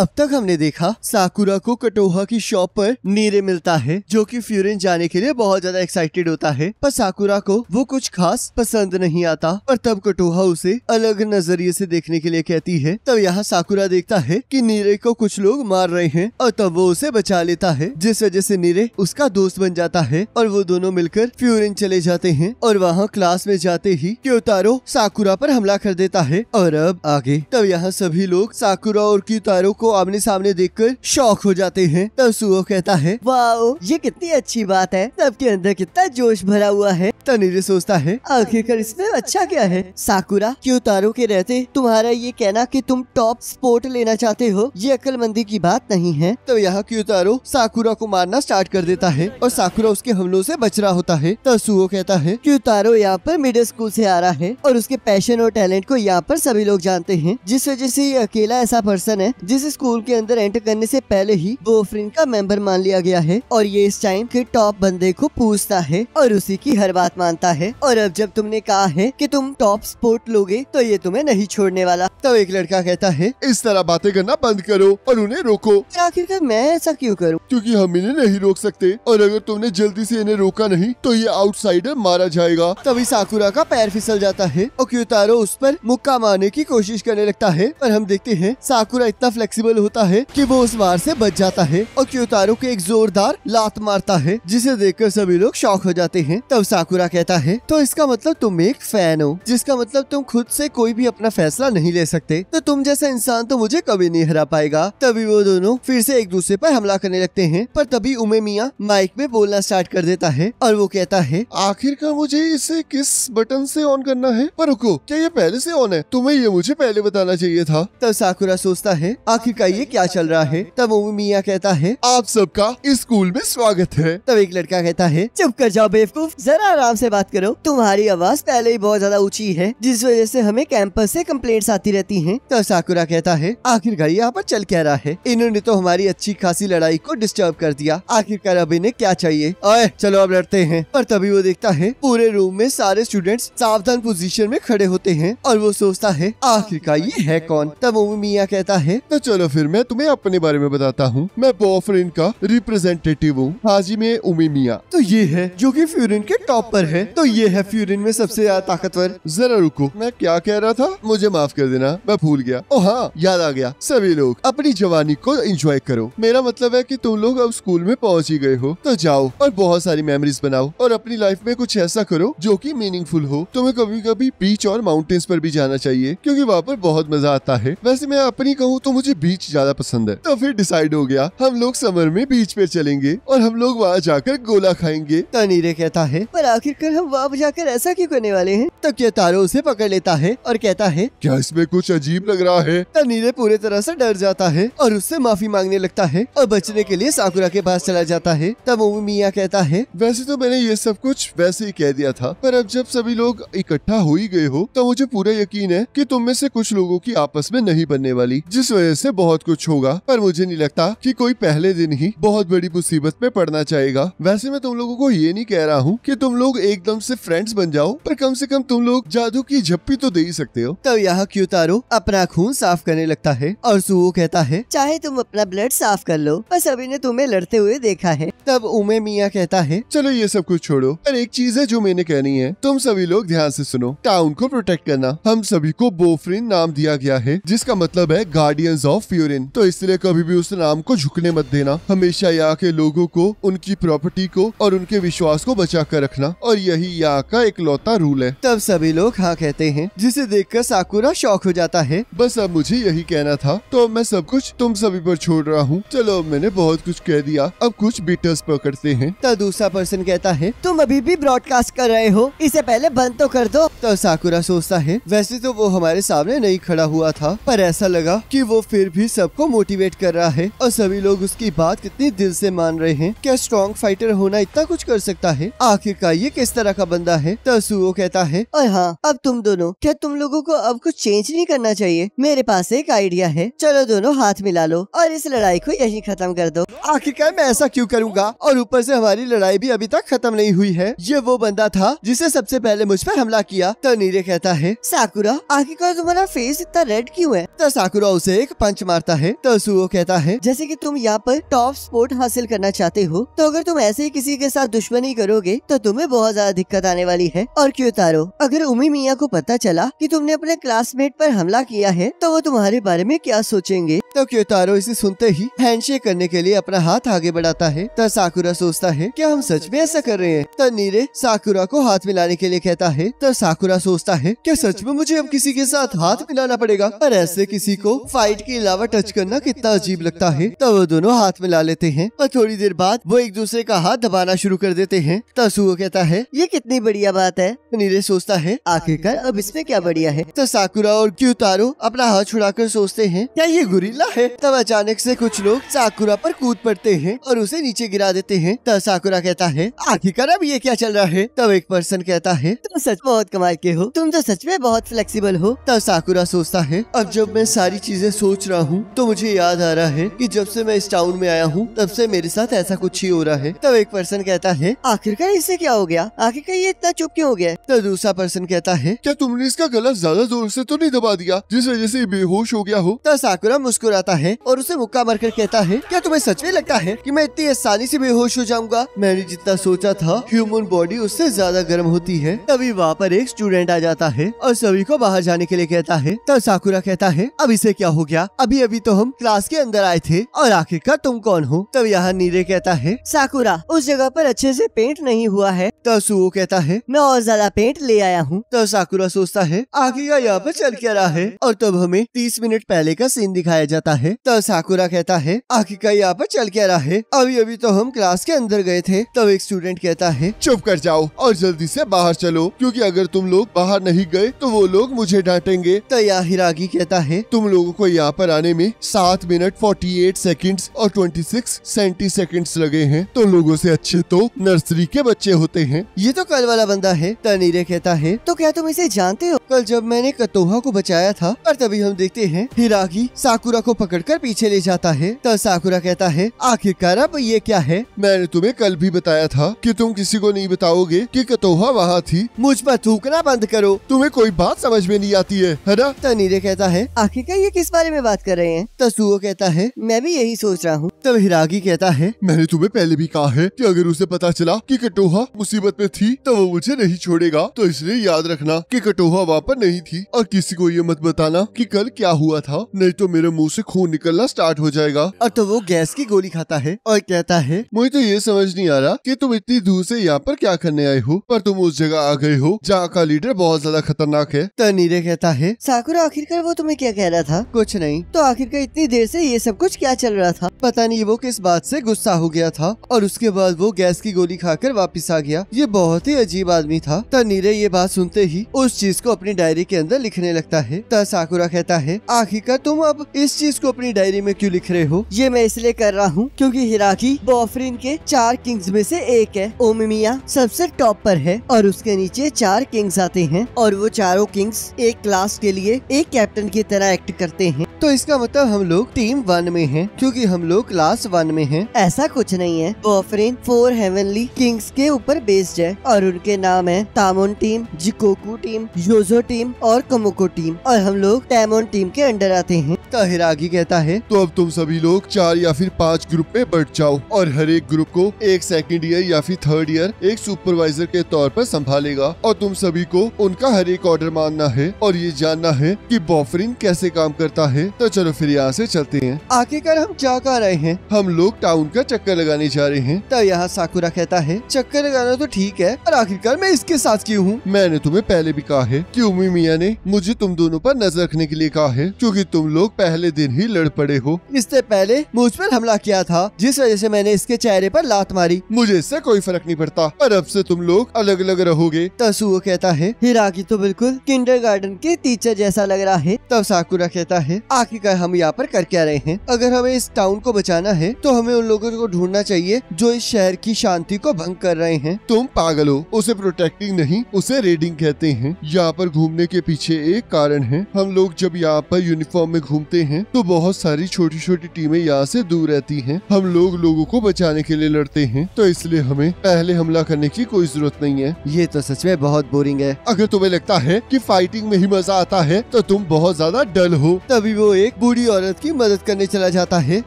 अब तक हमने देखा साकुरा को कटोहा की शॉप पर नीरे मिलता है जो कि फ्यूरिन जाने के लिए बहुत ज्यादा एक्साइटेड होता है पर साकुरा को वो कुछ खास पसंद नहीं आता और तब कटोहा उसे अलग नजरिए से देखने के लिए कहती है तब यहाँ साकुरा देखता है कि नीरे को कुछ लोग मार रहे हैं और तब वो उसे बचा लेता है जिस वजह से नीरे उसका दोस्त बन जाता है और वो दोनों मिलकर फ्यूरिन चले जाते हैं और वहाँ क्लास में जाते ही क्योतारो साकुरा पर हमला कर देता है और अब आगे तब यहाँ सभी लोग साकुरा और क्यूतारो को आमने सामने देखकर शौक हो जाते हैं तब सुओ कहता है वाह ये कितनी अच्छी बात है सबके अंदर कितना जोश भरा हुआ है तनेरे तो सोचता है आखिरकार इसमें अच्छा क्या है साकुरा क्यों तारों के रहते तुम्हारा ये कहना कि तुम टॉप स्पोर्ट लेना चाहते हो ये अक्लमंदी की बात नहीं है तो यहाँ क्यों तारो साकुरा को मारना स्टार्ट कर देता है और साकुरा उसके हमलों से बच रहा होता है तसुओ तो कहता है क्यों तारो यहाँ पर मिडिल स्कूल से आ रहा है और उसके पैशन और टैलेंट को यहाँ पर सभी लोग जानते हैं जिस वजह से ये अकेला ऐसा पर्सन है जिस स्कूल के अंदर एंटर करने से पहले ही वो फ्रेंड का मेंबर मान लिया गया है और ये इस टाइम के टॉप बंदे को पूछता है और उसी की हर बात बात मानता है और अब जब तुमने कहा है कि तुम टॉप स्पोर्ट लोगे तो ये तुम्हें नहीं छोड़ने वाला तब तो एक लड़का कहता है इस तरह बातें करना बंद करो और उन्हें रोको आखिरकार मैं ऐसा क्यों करूँ क्यूँकी हम इन्हें नहीं रोक सकते और अगर तुमने जल्दी ऐसी इन्हें रोका नहीं तो ये आउटसाइडर मारा जाएगा तभी साकुरा का पैर फिसल जाता है और क्यूतारो उस पर मुक्का मारने की कोशिश करने लगता है पर हम देखते हैं साकुरा इतना फ्लेक्सीबल होता है कि वो उस मार से बच जाता है और क्यूतारो को एक जोरदार लात मारता है जिसे देखकर सभी लोग शौक हो जाते हैं तब साकुरा बुरा कहता है तो इसका मतलब तुम एक फैन हो जिसका मतलब तुम खुद से कोई भी अपना फैसला नहीं ले सकते तो तुम जैसा इंसान तो मुझे कभी नहीं हरा पाएगा तभी वो दोनों फिर से एक दूसरे पर हमला करने लगते हैं पर तभी उमे मिया माइक में बोलना स्टार्ट कर देता है और वो कहता है आखिरकार मुझे इसे किस बटन से ऑन करना है पर रुको क्या ये पहले से ऑन है तुम्हें ये मुझे पहले बताना चाहिए था तब साकुरा सोचता है आखिरकार ये क्या चल रहा है तब उमे मिया कहता है आप सबका स्कूल में स्वागत है तब एक लड़का कहता है चुप कर जाओ बेवकूफ जरा आराम से बात करो तुम्हारी आवाज पहले ही बहुत ज्यादा ऊंची है जिस वजह से हमें कैंपस से कंप्लेंट्स आती रहती हैं। तो साकुरा कहता है आखिरकार यहाँ पर चल कह रहा है इन्होंने तो हमारी अच्छी खासी लड़ाई को डिस्टर्ब कर दिया आखिरकार अब इन्हें क्या चाहिए और चलो अब लड़ते हैं पर तभी वो देखता है पूरे रूम में सारे स्टूडेंट्स सावधान पोजीशन में खड़े होते हैं और वो सोचता है आखिरकार ये है कौन तब वो मियाँ कहता है तो चलो फिर मैं तुम्हें अपने बारे में बताता हूँ मैं बॉफरिन का रिप्रेजेंटेटिव हूँ हाजी में उमी मिया तो ये है जो की फ्यूरिन के टॉप पर है तो ये है फ्यूरिन में सबसे ज्यादा ताकतवर जरा रुको मैं क्या कह रहा था मुझे माफ कर देना मैं भूल गया ओ हाँ याद आ गया सभी लोग अपनी जवानी को एंजॉय करो मेरा मतलब है कि तुम लोग अब स्कूल में पहुंच ही गए हो तो जाओ और बहुत सारी मेमोरीज बनाओ और अपनी लाइफ में कुछ ऐसा करो जो की मीनिंगफुल हो तुम्हें कभी कभी बीच और माउंटेन्स पर भी जाना चाहिए क्यूँकी वहाँ पर बहुत मजा आता है वैसे मैं अपनी कहूँ तो मुझे बीच ज्यादा पसंद है तो फिर डिसाइड हो गया हम लोग समर में बीच पे चलेंगे और हम लोग वहाँ जाकर गोला खाएंगे तनीरे कहता है पर आखिर आखिरकार हम वहाँ जाकर ऐसा क्यों करने वाले हैं तब क्या तारो उसे पकड़ लेता है और कहता है क्या इसमें कुछ अजीब लग रहा है तनीरे पूरे तरह से डर जाता है और उससे माफी मांगने लगता है और बचने के लिए साकुरा के पास चला जाता है तब ओमी मिया कहता है वैसे तो मैंने ये सब कुछ वैसे ही कह दिया था पर अब जब सभी लोग इकट्ठा हो ही गए हो तो मुझे पूरा यकीन है की तुम में से कुछ लोगो की आपस में नहीं बनने वाली जिस वजह से बहुत कुछ होगा पर मुझे नहीं लगता कि कोई पहले दिन ही बहुत बड़ी मुसीबत में पड़ना चाहेगा वैसे मैं तुम लोगों को ये नहीं कह रहा हूँ कि तुम लोग एकदम से फ्रेंड्स बन जाओ पर कम से कम तुम लोग जादू की झप्पी तो दे ही सकते हो तब तो यहाँ क्यूतारो अपना खून साफ करने लगता है और सुओ कहता है चाहे तुम अपना ब्लड साफ कर लो पर सभी ने तुम्हें लड़ते हुए देखा है तब उमे मियाँ कहता है चलो ये सब कुछ छोड़ो पर एक चीज है जो मैंने कहनी है तुम सभी लोग ध्यान से सुनो टाउन को प्रोटेक्ट करना हम सभी को बोफ्रिन नाम दिया गया है जिसका मतलब है गार्डियंस ऑफ फ्यूरिन तो इसलिए कभी भी उस नाम को झुकने मत देना हमेशा यहाँ के लोगों को उनकी प्रॉपर्टी को और उनके विश्वास को बचा कर रखना और और यही यहाँ का एक लौता रूल है तब सभी लोग हाँ कहते हैं जिसे देखकर साकुरा शौक हो जाता है बस अब मुझे यही कहना था तो मैं सब कुछ तुम सभी पर छोड़ रहा हूँ चलो मैंने बहुत कुछ कह दिया अब कुछ बीटर्स पकड़ते हैं तब दूसरा पर्सन कहता है तुम अभी भी ब्रॉडकास्ट कर रहे हो इसे पहले बंद तो कर दो तब साकुरा सोचता है वैसे तो वो हमारे सामने नहीं खड़ा हुआ था पर ऐसा लगा की वो फिर भी सबको मोटिवेट कर रहा है और सभी लोग उसकी बात कितनी दिल से मान रहे हैं क्या स्ट्रॉन्ग फाइटर होना इतना कुछ कर सकता है आखिरकार ये किस तरह का बंदा है सुओ कहता है और हाँ अब तुम दोनों क्या तुम लोगों को अब कुछ चेंज नहीं करना चाहिए मेरे पास एक आइडिया है चलो दोनों हाथ मिला लो और इस लड़ाई को यही खत्म कर दो आखिरकार मैं ऐसा क्यों करूँगा और ऊपर से हमारी लड़ाई भी अभी तक खत्म नहीं हुई है ये वो बंदा था जिसे सबसे पहले मुझ पर हमला किया तो नीरे कहता है साकुरा आखिरकार तुम्हारा फेस इतना रेड क्यों है तो साकुरा उसे एक पंच मारता है तो सुओ कहता है जैसे कि तुम यहाँ पर टॉप स्पोर्ट हासिल करना चाहते हो तो अगर तुम ऐसे ही किसी के साथ दुश्मनी करोगे तो तुम्हें बहुत ज्यादा दिक्कत आने वाली है और क्यों तारो अगर उमी मियाँ को पता चला कि तुमने अपने क्लासमेट पर हमला किया है तो वो तुम्हारे बारे में क्या सोचेंगे तो क्यों तारो इसे सुनते ही हैंडशेक करने के लिए अपना हाथ आगे बढ़ाता है तो साकुरा सोचता है क्या हम सच में ऐसा कर रहे हैं तो नीरे साकुरा को हाथ मिलाने के लिए कहता है तो साकुरा सोचता है क्या सच में मुझे अब किसी के साथ हाथ मिलाना पड़ेगा पर ऐसे किसी को फाइट के अलावा टच करना कितना अजीब लगता है तो वो दोनों हाथ मिला लेते हैं और थोड़ी देर बाद वो एक दूसरे का हाथ दबाना शुरू कर देते हैं तसुओ तो कहता है है ये कितनी बढ़िया बात है नीरज सोचता है आखिरकार अब इसमें क्या बढ़िया है तो साकुरा और क्यू तारो अपना हाथ छुड़ाकर सोचते हैं क्या ये गुरीला है तब अचानक से कुछ लोग साकुरा पर कूद पड़ते हैं और उसे नीचे गिरा देते हैं तब साकुरा कहता है आखिरकार अब ये क्या चल रहा है तब एक पर्सन कहता है तुम सच बहुत कमाल के हो तुम तो सच में बहुत फ्लेक्सीबल हो तब साकुरा सोचता है अब जब मैं सारी चीजें सोच रहा हूँ तो मुझे याद आ रहा है कि जब से मैं इस टाउन में आया हूँ तब से मेरे साथ ऐसा कुछ ही हो रहा है तब एक पर्सन कहता है आखिरकार इसे क्या हो गया गया का ये इतना चुप क्यों हो गया तो दूसरा पर्सन कहता है क्या तुमने इसका गला ज्यादा जोर से तो नहीं दबा दिया जिस वजह से बेहोश हो गया हो तो साकुरा मुस्कुराता है और उसे मुक्का कर कहता है क्या तुम्हें सच में लगता है की मैं इतनी आसानी ऐसी बेहोश हो जाऊंगा मैंने जितना सोचा था ह्यूमन बॉडी उससे ज्यादा गर्म होती है तभी वहाँ पर एक स्टूडेंट आ जाता है और सभी को बाहर जाने के लिए कहता है तब तो साकुरा कहता है अब इसे क्या हो गया अभी अभी तो हम क्लास के अंदर आए थे और आखिरकार तुम कौन हो तब यहाँ नीरे कहता है साकुरा उस जगह पर अच्छे से पेंट नहीं हुआ है तो सुओ कहता है मैं और ज्यादा पेंट ले आया हूँ तो साकुरा सोचता है आगे का यहाँ पर चल क्या रहा है और तब हमें तीस मिनट पहले का सीन दिखाया जाता है तो साकुरा कहता है आगे का यहाँ पर चल क्या रहा है अभी अभी तो हम क्लास के अंदर गए थे तब एक स्टूडेंट कहता है चुप कर जाओ और जल्दी से बाहर चलो क्योंकि अगर तुम लोग बाहर नहीं गए तो वो लोग मुझे डांटेंगे तो यहाँ हिरागी कहता है तुम लोगों को यहाँ पर आने में सात मिनट फोर्टी एट सेकेंड और ट्वेंटी सिक्स सेंटी सेकेंड लगे हैं तो लोगों से अच्छे तो नर्सरी के बच्चे होते हैं हैं ये तो कल वाला बंदा है तनीरे कहता है तो क्या तुम इसे जानते हो कल जब मैंने कतोहा को बचाया था और तभी हम देखते हैं हिरागी साकुरा को पकड़कर पीछे ले जाता है तब साकुरा कहता है आखिरकार अब ये क्या है मैंने तुम्हें कल भी बताया था कि तुम किसी को नहीं बताओगे कि कतोहा वहाँ थी मुझ पर थूकना बंद करो तुम्हें कोई बात समझ में नहीं आती है है ना तनीरे कहता है आखिरकार ये किस बारे में बात कर रहे हैं तसुओ कहता है मैं भी यही सोच रहा हूँ तब हिरागी कहता है मैंने तुम्हें पहले भी कहा है की अगर उसे पता चला की कटोहा मुसीबत मुसीबत में थी तो वो मुझे नहीं छोड़ेगा तो इसलिए याद रखना कि कटोहा वहाँ पर नहीं थी और किसी को ये मत बताना कि कल क्या हुआ था नहीं तो मेरे मुंह से खून निकलना स्टार्ट हो जाएगा और तो वो गैस की गोली खाता है और कहता है मुझे तो ये समझ नहीं आ रहा कि तुम इतनी दूर से यहाँ पर क्या करने आए हो पर तुम उस जगह आ गए हो जहाँ का लीडर बहुत ज्यादा खतरनाक है तनीरे तो कहता है साकुर आखिरकार वो तुम्हें क्या कह रहा था कुछ नहीं तो आखिरकार इतनी देर से ये सब कुछ क्या चल रहा था पता नहीं वो किस बात से गुस्सा हो गया था और उसके बाद वो गैस की गोली खाकर वापस आ गया ये बहुत ही अजीब आदमी था नीरे ये बात सुनते ही उस चीज को अपनी डायरी के अंदर लिखने लगता है साकुरा कहता है आखिरकार तुम अब इस चीज को अपनी डायरी में क्यों लिख रहे हो ये मैं इसलिए कर रहा हूँ क्यूँकी हिराकी बॉफरिन के चार किंग्स में से एक है ओमिया सबसे टॉप पर है और उसके नीचे चार किंग्स आते हैं और वो चारों किंग्स एक क्लास के लिए एक कैप्टन की तरह एक्ट करते हैं तो इसका मतलब हम लोग टीम वन में हैं क्योंकि हम लोग क्लास वन में हैं ऐसा कुछ नहीं है बॉफरिन फोर हेवनली किंग्स के ऊपर बेस विजय और उनके नाम है Tamon team Jigoku team Yojo team और कमोको टीम और हम लोग टैमोन टीम के अंडर आते हैं लगता है रागी कहता है तो अब तुम सभी लोग चार या फिर पाँच ग्रुप में बढ़ जाओ और हर एक ग्रुप को एक सेकेंड ईयर या फिर थर्ड ईयर एक सुपरवाइजर के तौर पर संभालेगा और तुम सभी को उनका हर एक ऑर्डर मानना है और ये जानना है कि बॉफरिंग कैसे काम करता है तो चलो फिर यहाँ से चलते हैं आखिरकार हम क्या कर रहे हैं हम लोग टाउन का चक्कर लगाने जा रहे हैं तो यहाँ साकुरा कहता है चक्कर लगाना तो ठीक है और आखिरकार मैं इसके साथ क्यों हूँ मैंने तुम्हें पहले भी कहा है की उमी मिया ने मुझे तुम दोनों आरोप नजर रखने के लिए कहा है क्यूँकी तुम लोग पहले दिन ही लड़ पड़े हो इससे पहले मुझ पर हमला किया था जिस वजह से मैंने इसके चेहरे पर लात मारी मुझे इससे कोई फर्क नहीं पड़ता पर अब से तुम लोग अलग अलग रहोगे तसुओ कहता है हिराकी तो बिल्कुल किंडर गार्डन के टीचर जैसा लग रहा है तब साकुरा कहता है आखिरकार हम यहाँ पर कर क्या रहे हैं अगर हमें इस टाउन को बचाना है तो हमें उन लोगों को ढूंढना चाहिए जो इस शहर की शांति को भंग कर रहे हैं तुम पागल हो उसे प्रोटेक्टिंग नहीं उसे रेडिंग कहते हैं यहाँ पर घूमने के पीछे एक कारण है हम लोग जब यहाँ पर यूनिफॉर्म में घूम होते हैं तो बहुत सारी छोटी छोटी टीमें यहाँ से दूर रहती हैं हम लोग लोगों को बचाने के लिए लड़ते हैं तो इसलिए हमें पहले हमला करने की कोई जरूरत नहीं है ये तो सच में बहुत बोरिंग है अगर तुम्हें लगता है कि फाइटिंग में ही मजा आता है तो तुम बहुत ज्यादा डल हो तभी वो एक बूढ़ी औरत की मदद करने चला जाता है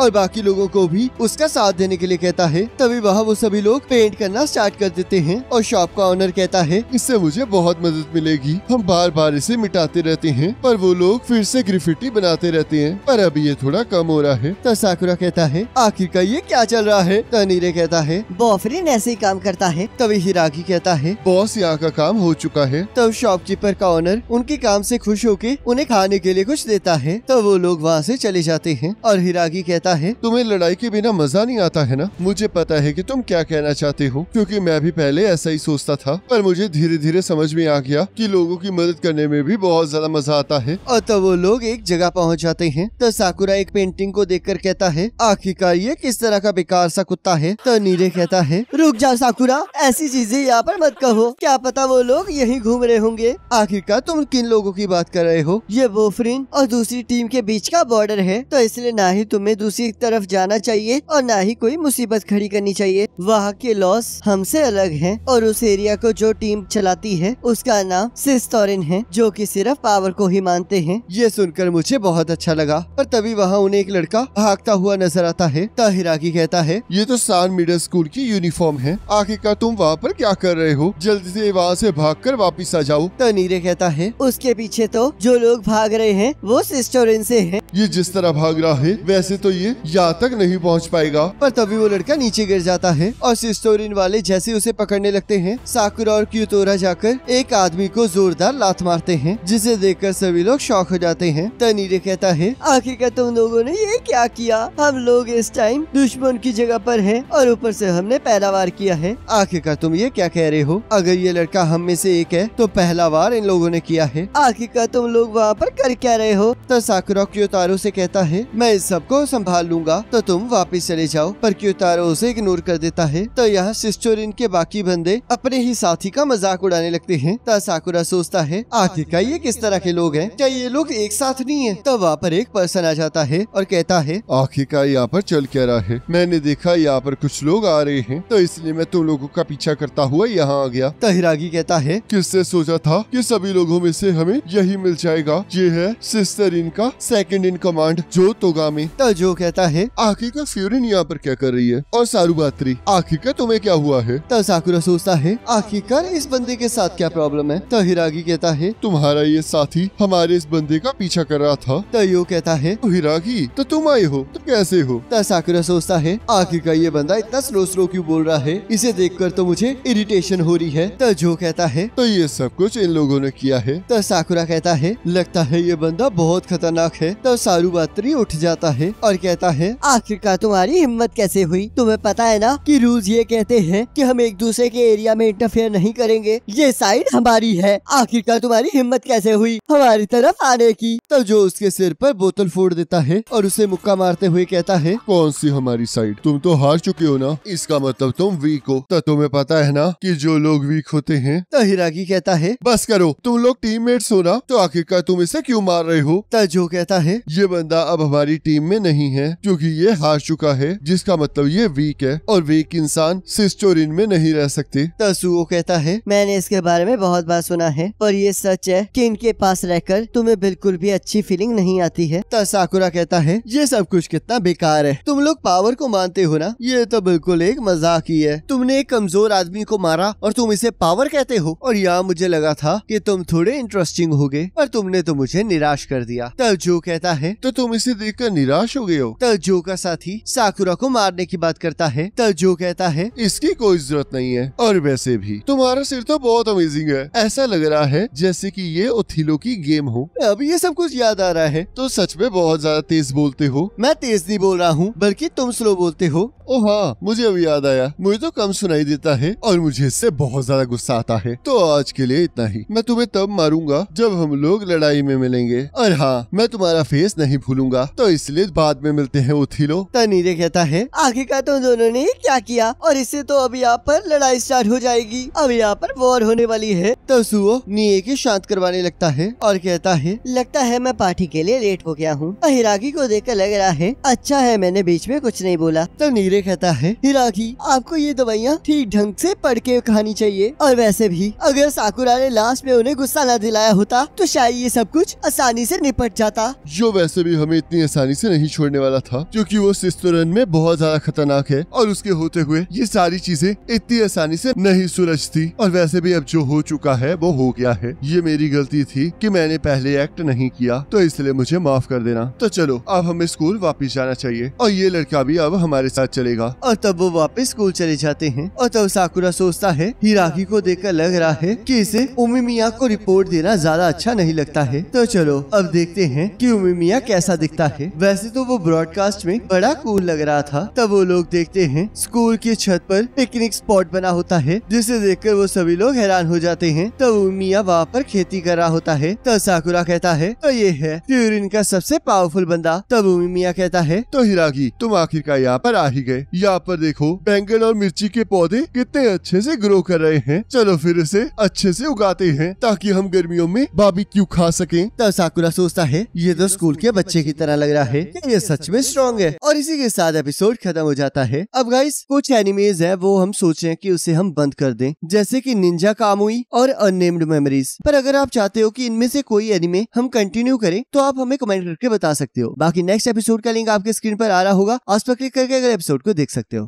और बाकी लोगों को भी उसका साथ देने के लिए कहता है तभी वहाँ वो सभी लोग पेंट करना स्टार्ट कर देते हैं और शॉप का ऑनर कहता है इससे मुझे बहुत मदद मिलेगी हम बार बार इसे मिटाते रहते हैं पर वो लोग फिर से ग्रिफिटी बनाते रहते करती हैं पर अभी ये थोड़ा कम हो रहा है तो साकुरा कहता है आखिर का ये क्या चल रहा है तनीरे तो कहता है बॉफरिन ऐसे ही काम करता है तभी तो हिरागी कहता है बॉस यहाँ का काम हो चुका है तब तो शॉपकीपर का ऑनर उनके काम से खुश होके उन्हें खाने के लिए कुछ देता है तो वो लोग वहाँ से चले जाते हैं और हिरागी कहता है तुम्हें लड़ाई के बिना मजा नहीं आता है ना मुझे पता है कि तुम क्या कहना चाहते हो क्योंकि मैं भी पहले ऐसा ही सोचता था पर मुझे धीरे धीरे समझ में आ गया कि लोगों की मदद करने में भी बहुत ज्यादा मजा आता है और तब तो वो लोग एक जगह पहुँच जाते जाते हैं तो साकुरा एक पेंटिंग को देख कहता है आखिरकार ये किस तरह का बेकार सा कुत्ता है तो नीरे कहता है रुक जाओ साकुरा ऐसी चीजें यहाँ पर मत कहो क्या पता वो लोग यही घूम रहे होंगे आखिरकार तुम किन लोगों की बात कर रहे हो ये बोफरिन और दूसरी टीम के बीच का बॉर्डर है तो इसलिए ना ही तुम्हें दूसरी तरफ जाना चाहिए और ना ही कोई मुसीबत खड़ी करनी चाहिए वहाँ के लॉस हमसे अलग है और उस एरिया को जो टीम चलाती है उसका नाम सिस्टोरिन है जो की सिर्फ पावर को ही मानते हैं ये सुनकर मुझे बहुत अच्छा अच्छा लगा पर तभी वहाँ उन्हें एक लड़का भागता हुआ नजर आता है ताहिरागी कहता है ये तो सान मिडल स्कूल की यूनिफॉर्म है आखिरकार तुम वहाँ पर क्या कर रहे हो जल्दी से वहाँ से कर वापिस आ जाओ तनीरे कहता है उसके पीछे तो जो लोग भाग रहे हैं वो सिस्टर से है ये जिस तरह भाग रहा है वैसे तो ये यहाँ तक नहीं पहुँच पाएगा पर तभी वो लड़का नीचे गिर जाता है और सिस्टोरिन वाले जैसे उसे पकड़ने लगते हैं साकुर और क्यूतोरा जाकर एक आदमी को जोरदार लात मारते हैं जिसे देखकर सभी लोग शौक हो जाते हैं तनीरे कहता जाता है आखिरकार तुम लोगों ने ये क्या किया हम लोग इस टाइम दुश्मन की जगह पर हैं और ऊपर से हमने पैदावार किया है आखिरकार तुम ये क्या कह रहे हो अगर ये लड़का हम में से एक है तो पहला बार इन लोगों ने किया है आखिरकार तुम लोग वहाँ पर कर क्या रहे हो तो साकुरा क्योतारो से कहता है मैं इस सबको संभाल लूंगा तो तुम वापिस चले जाओ पर क्योतारो उसे इग्नोर कर देता है तो यहाँ सिस्टोर इनके बाकी बंदे अपने ही साथी का मजाक उड़ाने लगते है तो साकुरा सोचता है आखिरकार ये किस तरह के लोग हैं क्या ये लोग एक साथ नहीं है तो यहाँ पर एक पर्सन आ जाता है और कहता है आखिरकार यहाँ पर चल क्या रहा है मैंने देखा यहाँ पर कुछ लोग आ रहे हैं तो इसलिए मैं तुम लोगों का पीछा करता हुआ यहाँ आ गया तहिरागी कहता है किससे सोचा था कि सभी लोगों में से हमें यही मिल जाएगा ये है सिस्टर इनका सेकंड इन कमांड जो तो जो कहता है आखिर का फ्यूरिन यहाँ पर क्या कर रही है और सारूबात्री आखिरकार तुम्हें क्या हुआ है तो साकुरा सोचता है आखिरकार इस बंदे के साथ क्या प्रॉब्लम है तहिरागी कहता है तुम्हारा ये साथी हमारे इस बंदे का पीछा कर रहा था तो यो कहता है तो हिराकी तो तुम आई हो तो कैसे हो तब साकुरा सोचता है आखिर का ये बंदा इतना स्लो स्लो क्यों बोल रहा है इसे देखकर तो मुझे इरिटेशन हो रही है तो जो कहता है तो ये सब कुछ इन लोगों ने किया है तब साकुरा कहता है लगता है ये बंदा बहुत खतरनाक है तब सारू बात्री उठ जाता है और कहता है आखिरकार तुम्हारी हिम्मत कैसे हुई तुम्हें पता है ना कि रूल्स ये कहते हैं कि हम एक दूसरे के एरिया में इंटरफेयर नहीं करेंगे ये साइड हमारी है आखिरकार तुम्हारी हिम्मत कैसे हुई हमारी तरफ आने की तो जो उसके सिर पर बोतल फोड़ देता है और उसे मुक्का मारते हुए कहता है कौन सी हमारी साइड तुम तो हार चुके हो ना इसका मतलब तुम वीक हो तो तुम्हें पता है ना कि जो लोग वीक होते हैं तो हिरागी कहता है बस करो तुम लोग टीम हो ना तो आखिरकार तुम इसे क्यों मार रहे हो तजो तो कहता है ये बंदा अब हमारी टीम में नहीं है क्योंकि ये हार चुका है जिसका मतलब ये वीक है और वीक इंसान सिस्टोरिन में नहीं रह सकते तसुओ तो कहता है मैंने इसके बारे में बहुत बार सुना है और ये सच है की इनके पास रहकर तुम्हें बिल्कुल भी अच्छी फीलिंग नहीं जाती है तो साकुरा कहता है ये सब कुछ कितना बेकार है तुम लोग पावर को मानते हो ना ये तो बिल्कुल एक मजाक ही है तुमने एक कमजोर आदमी को मारा और तुम इसे पावर कहते हो और यहाँ मुझे लगा था कि तुम थोड़े इंटरेस्टिंग हो गए पर तुमने तो मुझे निराश कर दिया तब जो कहता है तो तुम इसे देख निराश हो गए हो तब जो का साथी साकुरा को मारने की बात करता है तब जो कहता है इसकी कोई जरूरत नहीं है और वैसे भी तुम्हारा सिर तो बहुत अमेजिंग है ऐसा लग रहा है जैसे की ये ओथिलो की गेम हो अब ये सब कुछ याद आ रहा है तो सच में बहुत ज्यादा तेज बोलते हो मैं तेज नहीं बोल रहा हूँ बल्कि तुम स्लो बोलते हो ओ हाँ मुझे अभी याद आया मुझे तो कम सुनाई देता है और मुझे इससे बहुत ज्यादा गुस्सा आता है तो आज के लिए इतना ही मैं तुम्हें तब मारूंगा जब हम लोग लड़ाई में मिलेंगे और हाँ मैं तुम्हारा फेस नहीं भूलूंगा तो इसलिए बाद में मिलते हैं उथिलो तनीरे कहता है आखिरकार तुम तो दोनों ने क्या किया और इससे तो अब यहाँ पर लड़ाई स्टार्ट हो जाएगी अब यहाँ पर वॉर होने वाली है तो सुओ नीए के शांत करवाने लगता है और कहता है लगता है मैं पार्टी के लिए लेट हो गया हूँ अहिरागी को देख कर लग रहा है अच्छा है मैंने बीच में कुछ नहीं बोला तो नीरे सूर्य कहता है हिराकी आपको ये दवाइयाँ ठीक ढंग से पढ़ के खानी चाहिए और वैसे भी अगर साकुरा ने लास्ट में उन्हें गुस्सा न दिलाया होता तो शायद ये सब कुछ आसानी से निपट जाता जो वैसे भी हमें इतनी आसानी से नहीं छोड़ने वाला था क्योंकि वो सिस्तुरन में बहुत ज्यादा खतरनाक है और उसके होते हुए ये सारी चीजें इतनी आसानी से नहीं सुलझती और वैसे भी अब जो हो चुका है वो हो गया है ये मेरी गलती थी कि मैंने पहले एक्ट नहीं किया तो इसलिए मुझे माफ कर देना तो चलो अब हमें स्कूल वापिस जाना चाहिए और ये लड़का भी अब हमारे साथ चले चलेगा और तब वो वापस स्कूल चले जाते हैं और तब साकुरा सोचता है हिराकी को देखकर लग रहा है कि इसे उमी मिया को रिपोर्ट देना ज्यादा अच्छा नहीं लगता है तो चलो अब देखते हैं कि उमी मिया कैसा दिखता है वैसे तो वो ब्रॉडकास्ट में बड़ा कूल लग रहा था तब वो लोग देखते हैं स्कूल की छत पर पिकनिक स्पॉट बना होता है जिसे देखकर वो सभी लोग हैरान हो जाते हैं तब उमिया वहाँ पर खेती कर रहा होता है तब साकुरा कहता है तो ये है फ्यूरिन का सबसे पावरफुल बंदा तब उमिया कहता है तो हिरागी तुम आखिरकार यहाँ पर आ ही गए है यहाँ पर देखो बैंगन और मिर्ची के पौधे कितने अच्छे से ग्रो कर रहे हैं चलो फिर इसे अच्छे से उगाते हैं ताकि हम गर्मियों में बाबी क्यू खा सके तो साकुरा सोचता है ये तो स्कूल तो के बच्चे की तरह लग रहा है ये सच में स्ट्रॉन्ग है और इसी के साथ एपिसोड खत्म हो जाता है अब गाइस कुछ एनिमेज है वो हम सोच रहे उसे हम बंद कर दें जैसे की निंजा कामुई और अननेम्ड मेमोरीज पर अगर आप चाहते हो कि इनमें से कोई एनिमे हम कंटिन्यू करें तो आप हमें कमेंट करके बता सकते हो बाकी नेक्स्ट एपिसोड का लिंक आपके स्क्रीन पर आ रहा होगा उस पर क्लिक करके अगर एपिसोड को देख सकते हो